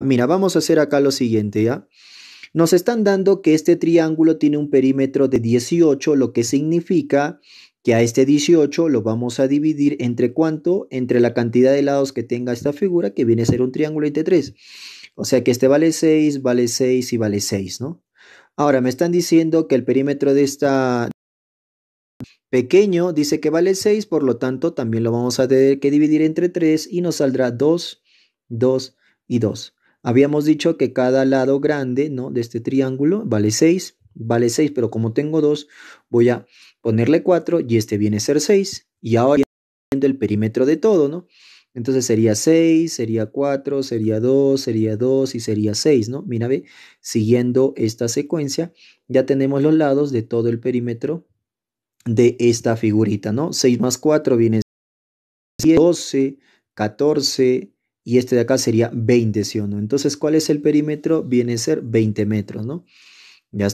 Mira, vamos a hacer acá lo siguiente, ¿ya? Nos están dando que este triángulo tiene un perímetro de 18, lo que significa que a este 18 lo vamos a dividir entre cuánto, entre la cantidad de lados que tenga esta figura, que viene a ser un triángulo entre 3. O sea que este vale 6, vale 6 y vale 6, ¿no? Ahora me están diciendo que el perímetro de esta pequeño dice que vale 6, por lo tanto también lo vamos a tener que dividir entre 3 y nos saldrá 2, 2 y 2. Habíamos dicho que cada lado grande ¿no? de este triángulo vale 6, vale 6, pero como tengo 2, voy a ponerle 4 y este viene a ser 6. Y ahora el perímetro de todo, ¿no? Entonces sería 6, sería 4, sería 2, sería 2 y sería 6, ¿no? Mira, ve, siguiendo esta secuencia, ya tenemos los lados de todo el perímetro de esta figurita, ¿no? 6 más 4 viene 12, 14, y este de acá sería 20, ¿sí o no? Entonces, ¿cuál es el perímetro? Viene a ser 20 metros, ¿no? Ya